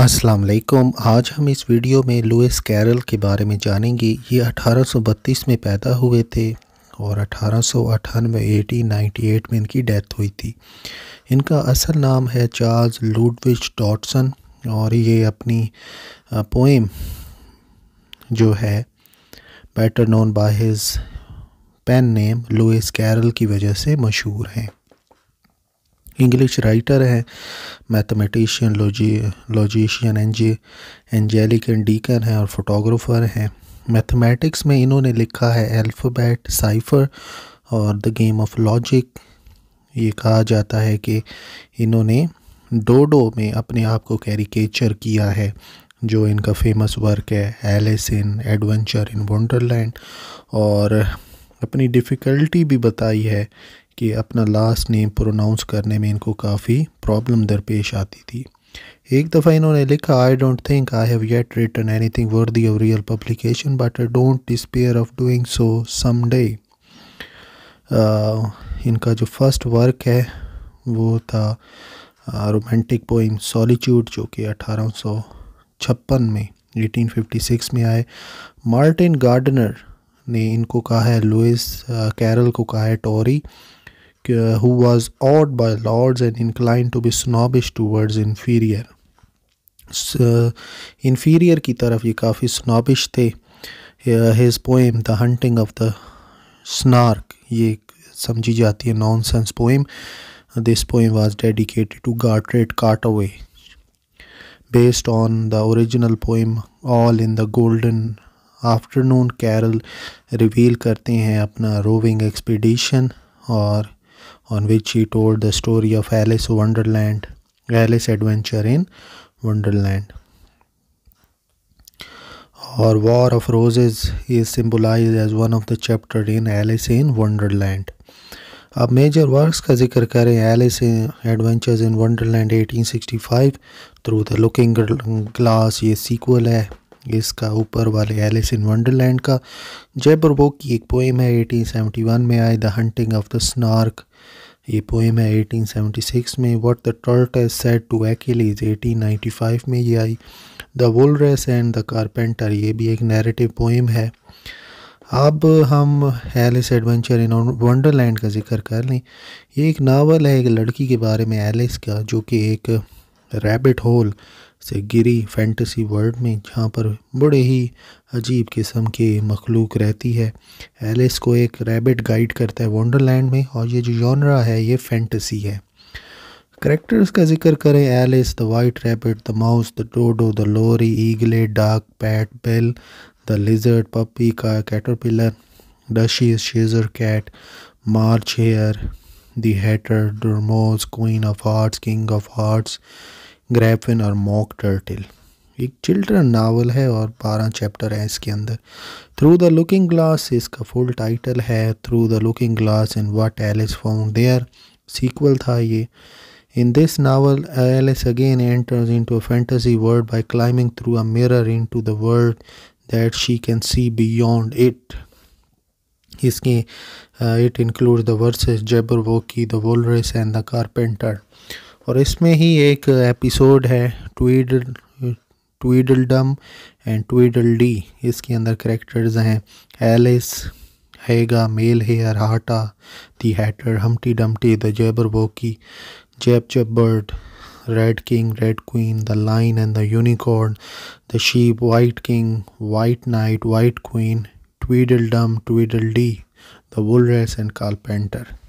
अस्सलाम वालेकुम आज हम इस वीडियो में लुइस कैरल के बारे में जानेंगे ये 1832 में पैदा हुए थे और अठारह सौ में इनकी डेथ हुई थी इनका असल नाम है चार्ल्स लूडविच डॉटसन और ये अपनी पोएम जो है better known by his pen name Lewis Carroll की वजह से मशहूर हैं इंग्लिश राइटर हैं मैथमेटिशियन लॉजी लॉजिशियन एनजे एंजेलिक एंड डीकन हैं और फोटोग्राफर हैं मैथमेटिक्स में इन्होंने लिखा है अल्फ़ाबेट साइफर और द गेम ऑफ लॉजिक ये कहा जाता है कि इन्होंने डोडो में अपने आप को कैरिकेचर किया है जो इनका फेमस वर्क है Alice in adventure in Wonderland और अपनी डिफ़िकल्टी भी बताई है कि अपना लास्ट नेम प्रोनाउंस करने में इनको काफ़ी प्रॉब्लम दरपेश आती थी एक दफ़ा इन्होंने लिखा I don't think I have yet written anything the of real publication but I don't despair of doing so समे इनका जो फर्स्ट वर्क है वो था रोमांटिक पोइम सॉलीट्यूड जो कि अठारह में 1856 में आए मार्टिन गार्डनर ने इनको कहा है लुइस कैरल को कहा है Tory uh, who was awed by lords and inclined to be snobbish towards inferior so, inferior ki taraf ye kafi snobbish थे his poem the hunting of the snark ye samjhi jati hai nonsense poem this poem was dedicated to Gartret Cartaway based on the original poem all in the golden afternoon Carroll reveal करते हैं अपना roving expedition और on which he told the story of Alice Wonderland, Alice Adventure in Wonderland. Or War of Roses is symbolized as one of the chapter in Alice in Wonderland. अब major works का जिक्र करें Alice adventures in Wonderland 1865 through the looking glass ये sequel है इसका ऊपर वाले Alice in Wonderland का जयपुर वो की एक पोएम है 1871 में I the hunting of the snark ये पोएम है 1876 में what the turtle said to Achilles 1895 में ये I the walrus and the carpenter ये भी एक नैरेटिव पोएम है अब हम एलिस एडवेंचर इन वंडरलैंड का जिक्र कर लें ये एक नावल है एक लड़की के बारे में एलिस का जो कि एक रैबिट होल से गिरी फैंटसी वर्ल्ड में जहाँ पर बड़े ही अजीब किस्म के मखलूक रहती है एलिस को एक रैबिट गाइड करता है वंडरलैंड में और ये जो जॉनरा है ये फैंटसी है करेक्टर्स का जिक्र करें Alice the white rabbit the mouse the dodo the lory eaglet duck Pat Bill the lizard puppy का caterpillar duchess Cheshire cat March hare the hatter dormouse queen of hearts king of hearts gryphon और mock turtle एक children novel है और बारह chapter हैं इसके अंदर through the looking glass इसका फुल टाइटल है through the looking glass in what Alice found there sequel था ये in this novel Alice again enters into a fantasy world by climbing through a mirror into the world that she can see beyond it इसके it include the verses Jabberwocky the walrus and the carpenter और इसमें ही एक episode है Tweed ट्वीडल डम and ट्वीडल D इसके अंदर characters हैं Alice Haigha मेल hare Hatta the hatter Humpty Dumpty the Jabberwocky Jubjub bird red king red queen the lion and the unicorn the sheep white king white knight white queen Tweedledum Tweedledee the walrus and call painter